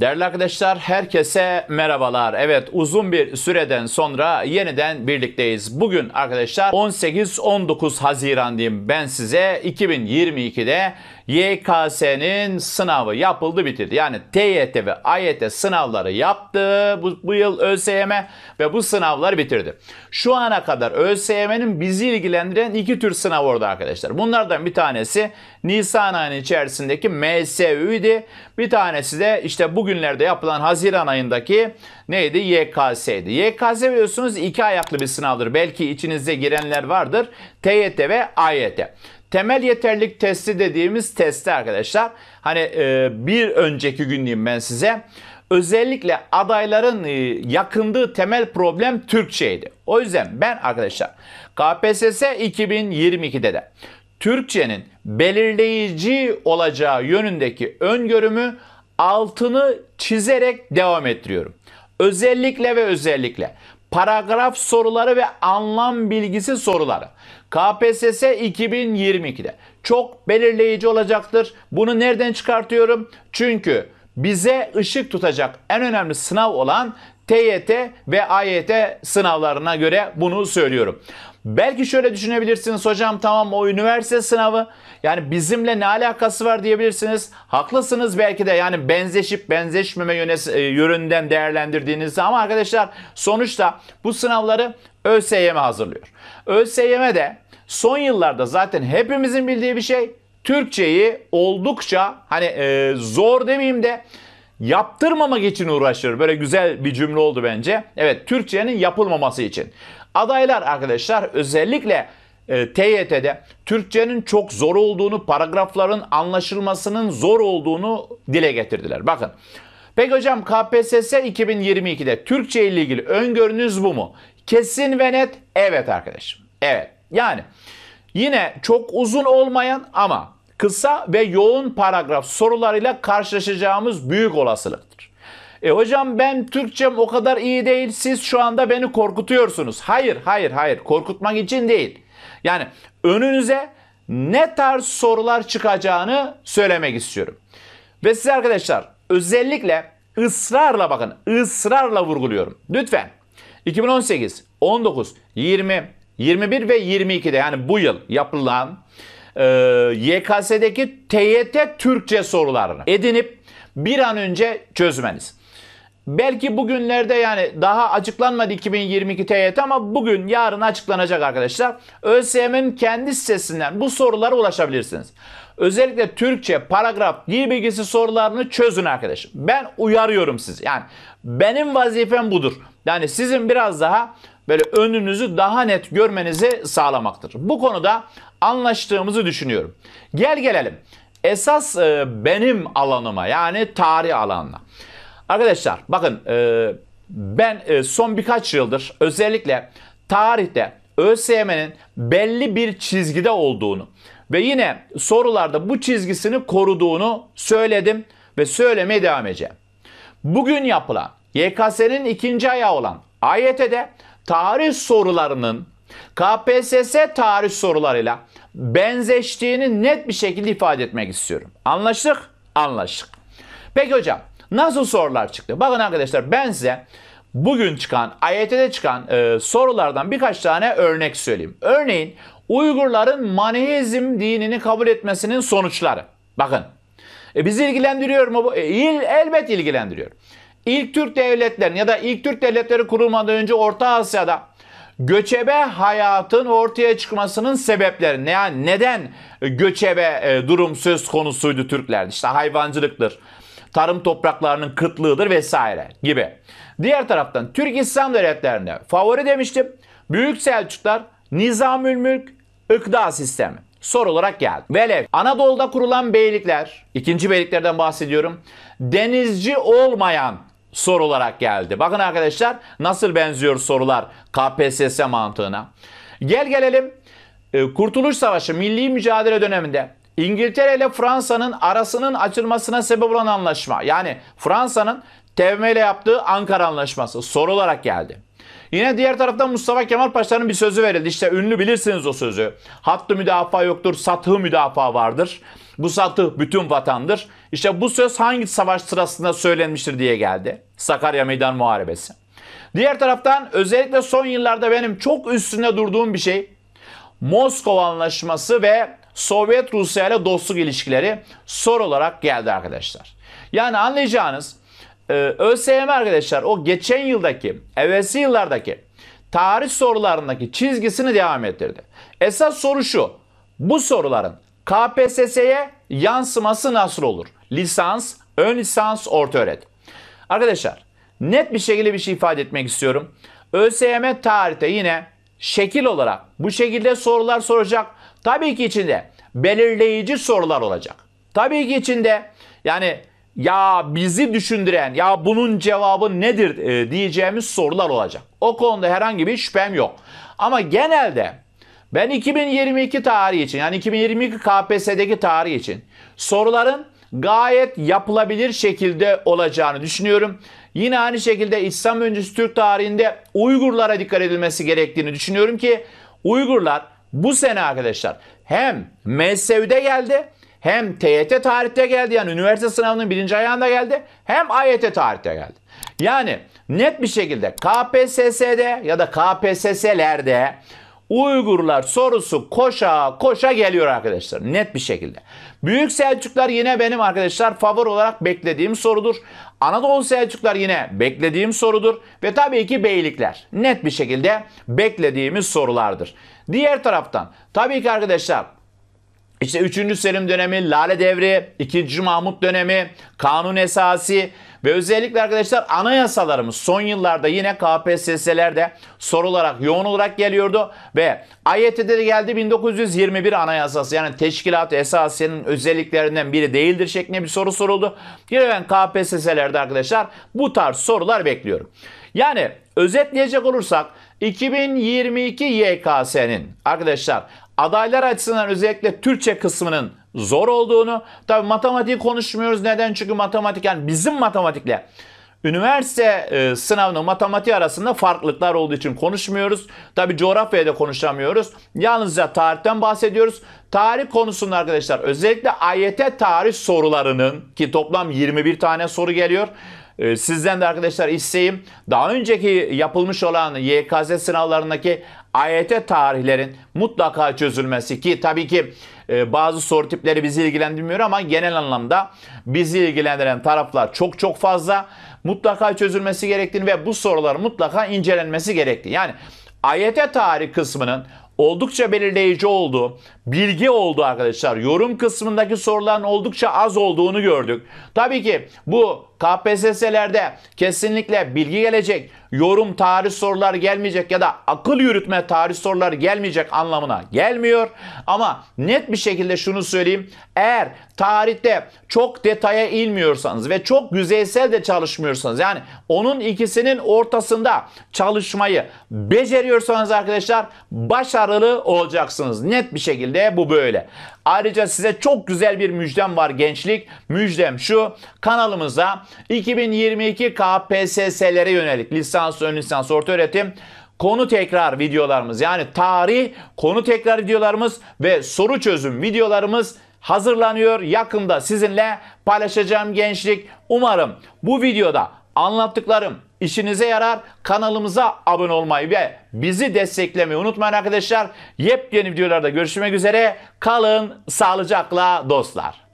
Değerli arkadaşlar herkese merhabalar. Evet uzun bir süreden sonra yeniden birlikteyiz. Bugün arkadaşlar 18-19 Haziran diyeyim ben size 2022'de YKS'nin sınavı yapıldı bitirdi. Yani TYT ve AYT sınavları yaptı bu, bu yıl ÖSYM ve bu sınavları bitirdi. Şu ana kadar ÖSYM'nin bizi ilgilendiren iki tür sınav orada arkadaşlar. Bunlardan bir tanesi Nisan ayının içerisindeki MSÜ'ydi. Bir tanesi de işte bugünlerde yapılan Haziran ayındaki neydi? YKS'ydi. YKS biliyorsunuz iki ayaklı bir sınavdır. Belki içinizde girenler vardır. TYT ve AYT temel yeterlilik testi dediğimiz testi arkadaşlar. Hani e, bir önceki gün diyeyim ben size. Özellikle adayların e, yakındığı temel problem Türkçeydi. O yüzden ben arkadaşlar KPSS 2022'de de Türkçenin belirleyici olacağı yönündeki öngörümü altını çizerek devam ettiriyorum. Özellikle ve özellikle paragraf soruları ve anlam bilgisi soruları. KPSS 2022'de çok belirleyici olacaktır. Bunu nereden çıkartıyorum? Çünkü bize ışık tutacak en önemli sınav olan TYT ve AYT sınavlarına göre bunu söylüyorum. Belki şöyle düşünebilirsiniz hocam tamam o üniversite sınavı yani bizimle ne alakası var diyebilirsiniz. Haklısınız belki de yani benzeşip benzeşmeme e, yönünden değerlendirdiğinizde ama arkadaşlar sonuçta bu sınavları ÖSYM hazırlıyor. ÖSYM de son yıllarda zaten hepimizin bildiği bir şey Türkçeyi oldukça hani e, zor demeyeyim de yaptırmamak için uğraşıyor. Böyle güzel bir cümle oldu bence. Evet Türkçenin yapılmaması için. Adaylar arkadaşlar özellikle e, TYT'de Türkçenin çok zor olduğunu, paragrafların anlaşılmasının zor olduğunu dile getirdiler. Bakın. Peki hocam KPSS 2022'de Türkçe ile ilgili öngörünüz bu mu? Kesin ve net evet arkadaşım. Evet. Yani yine çok uzun olmayan ama kısa ve yoğun paragraf sorularıyla karşılaşacağımız büyük olasılıktır. E hocam ben Türkçem o kadar iyi değil siz şu anda beni korkutuyorsunuz. Hayır hayır hayır korkutmak için değil. Yani önünüze ne tarz sorular çıkacağını söylemek istiyorum. Ve size arkadaşlar özellikle ısrarla bakın ısrarla vurguluyorum. Lütfen 2018, 19, 20, 21 ve 22'de yani bu yıl yapılan e, YKS'deki TYT Türkçe sorularını edinip bir an önce çözmeniz. Belki bugünlerde yani daha açıklanmadı 2022 TYT ama bugün yarın açıklanacak arkadaşlar. ÖSYM'in kendi sitesinden bu sorulara ulaşabilirsiniz. Özellikle Türkçe, paragraf, dil bilgisi sorularını çözün arkadaşım. Ben uyarıyorum sizi. Yani benim vazifem budur. Yani sizin biraz daha böyle önünüzü daha net görmenizi sağlamaktır. Bu konuda anlaştığımızı düşünüyorum. Gel gelelim. Esas e, benim alanıma yani tarih alanına. Arkadaşlar bakın e, ben e, son birkaç yıldır özellikle tarihte ÖSYM'nin belli bir çizgide olduğunu ve yine sorularda bu çizgisini koruduğunu söyledim ve söylemeye devam edeceğim. Bugün yapılan YKS'nin ikinci ayağı olan AYT'de tarih sorularının KPSS tarih sorularıyla benzeştiğini net bir şekilde ifade etmek istiyorum. Anlaştık? Anlaştık. Peki hocam Nasıl sorular çıktı? Bakın arkadaşlar ben size bugün çıkan, AYT'de çıkan e, sorulardan birkaç tane örnek söyleyeyim. Örneğin Uygurların Maneizm dinini kabul etmesinin sonuçları. Bakın. E, bizi ilgilendiriyor mu bu? E, il, elbet ilgilendiriyor. İlk Türk devletleri ya da ilk Türk devletleri kurulmadan önce Orta Asya'da göçebe hayatın ortaya çıkmasının sebepleri Yani neden göçebe e, durum söz konusuydu Türklerde? İşte hayvancılıktır, tarım topraklarının kıtlığıdır vesaire gibi. Diğer taraftan Türk İslam devletlerinde favori demiştim. Büyük Selçuklar Nizamül Mülk sistemi soru olarak geldi. Velev Anadolu'da kurulan beylikler, ikinci beyliklerden bahsediyorum, denizci olmayan soru olarak geldi. Bakın arkadaşlar nasıl benziyor sorular KPSS mantığına. Gel gelelim e, Kurtuluş Savaşı milli mücadele döneminde İngiltere ile Fransa'nın arasının açılmasına sebep olan anlaşma. Yani Fransa'nın TBMM ile yaptığı Ankara Anlaşması sorularak geldi. Yine diğer taraftan Mustafa Kemal Paşa'nın bir sözü verildi. İşte ünlü bilirsiniz o sözü. Hattı müdafaa yoktur, sathı müdafaa vardır. Bu satı bütün vatandır. İşte bu söz hangi savaş sırasında söylenmiştir diye geldi. Sakarya Meydan Muharebesi. Diğer taraftan özellikle son yıllarda benim çok üstünde durduğum bir şey Moskova Anlaşması ve Sovyet Rusya ile dostluk ilişkileri soru olarak geldi arkadaşlar. Yani anlayacağınız e, ÖSYM arkadaşlar o geçen yıldaki, evvelsi yıllardaki tarih sorularındaki çizgisini devam ettirdi. Esas soru şu. Bu soruların KPSS'ye yansıması nasıl olur? Lisans, ön lisans, orta öğretim. Arkadaşlar net bir şekilde bir şey ifade etmek istiyorum. ÖSYM tarihte yine şekil olarak bu şekilde sorular soracak Tabii ki içinde belirleyici sorular olacak. Tabii ki içinde yani ya bizi düşündüren ya bunun cevabı nedir e, diyeceğimiz sorular olacak. O konuda herhangi bir şüphem yok. Ama genelde ben 2022 tarihi için yani 2022 KPSS'deki tarihi için soruların gayet yapılabilir şekilde olacağını düşünüyorum. Yine aynı şekilde İslam öncesi Türk tarihinde Uygurlara dikkat edilmesi gerektiğini düşünüyorum ki Uygurlar bu sene arkadaşlar hem MSÜ'de geldi hem TYT tarihte geldi yani üniversite sınavının birinci ayağında geldi hem AYT tarihte geldi. Yani net bir şekilde KPSS'de ya da KPSS'lerde Uygurlar sorusu koşa koşa geliyor arkadaşlar. Net bir şekilde. Büyük Selçuklar yine benim arkadaşlar favori olarak beklediğim sorudur. Anadolu Selçuklar yine beklediğim sorudur. Ve tabii ki beylikler. Net bir şekilde beklediğimiz sorulardır. Diğer taraftan tabii ki arkadaşlar işte 3. Selim dönemi, Lale Devri, 2. Mahmut dönemi, Kanun Esası, ve özellikle arkadaşlar anayasalarımız son yıllarda yine KPSS'lerde sorularak yoğun olarak geliyordu ve AYT'de de geldi 1921 anayasası yani teşkilat esasının özelliklerinden biri değildir şeklinde bir soru soruldu. Yine ben KPSS'lerde arkadaşlar bu tarz sorular bekliyorum. Yani özetleyecek olursak 2022 YKS'nin arkadaşlar adaylar açısından özellikle Türkçe kısmının zor olduğunu. Tabi matematik konuşmuyoruz. Neden? Çünkü matematik yani bizim matematikle üniversite e, sınavının matematiği arasında farklılıklar olduğu için konuşmuyoruz. Tabi coğrafyaya da konuşamıyoruz. Yalnızca tarihten bahsediyoruz. Tarih konusunda arkadaşlar özellikle AYT tarih sorularının ki toplam 21 tane soru geliyor. E, sizden de arkadaşlar isteğim daha önceki yapılmış olan YKS sınavlarındaki AYT tarihlerin mutlaka çözülmesi ki tabii ki ee, bazı soru tipleri bizi ilgilendirmiyor ama genel anlamda bizi ilgilendiren taraflar çok çok fazla. Mutlaka çözülmesi gerektiğini ve bu sorular mutlaka incelenmesi gerektiği. Yani AYT tarih kısmının oldukça belirleyici olduğu bilgi oldu arkadaşlar. Yorum kısmındaki soruların oldukça az olduğunu gördük. Tabii ki bu KPSS'lerde kesinlikle bilgi gelecek, yorum tarih sorular gelmeyecek ya da akıl yürütme tarih sorular gelmeyecek anlamına gelmiyor. Ama net bir şekilde şunu söyleyeyim. Eğer tarihte çok detaya inmiyorsanız ve çok yüzeysel de çalışmıyorsanız yani onun ikisinin ortasında çalışmayı beceriyorsanız arkadaşlar başarılı olacaksınız. Net bir şekilde öyle bu böyle. Ayrıca size çok güzel bir müjdem var gençlik. Müjdem şu kanalımıza 2022 KPSS'lere yönelik lisans, ön lisans, orta öğretim konu tekrar videolarımız yani tarih, konu tekrar videolarımız ve soru çözüm videolarımız hazırlanıyor. Yakında sizinle paylaşacağım gençlik. Umarım bu videoda Anlattıklarım işinize yarar. Kanalımıza abone olmayı ve bizi desteklemeyi unutmayın arkadaşlar. Yepyeni videolarda görüşmek üzere. Kalın sağlıcakla dostlar.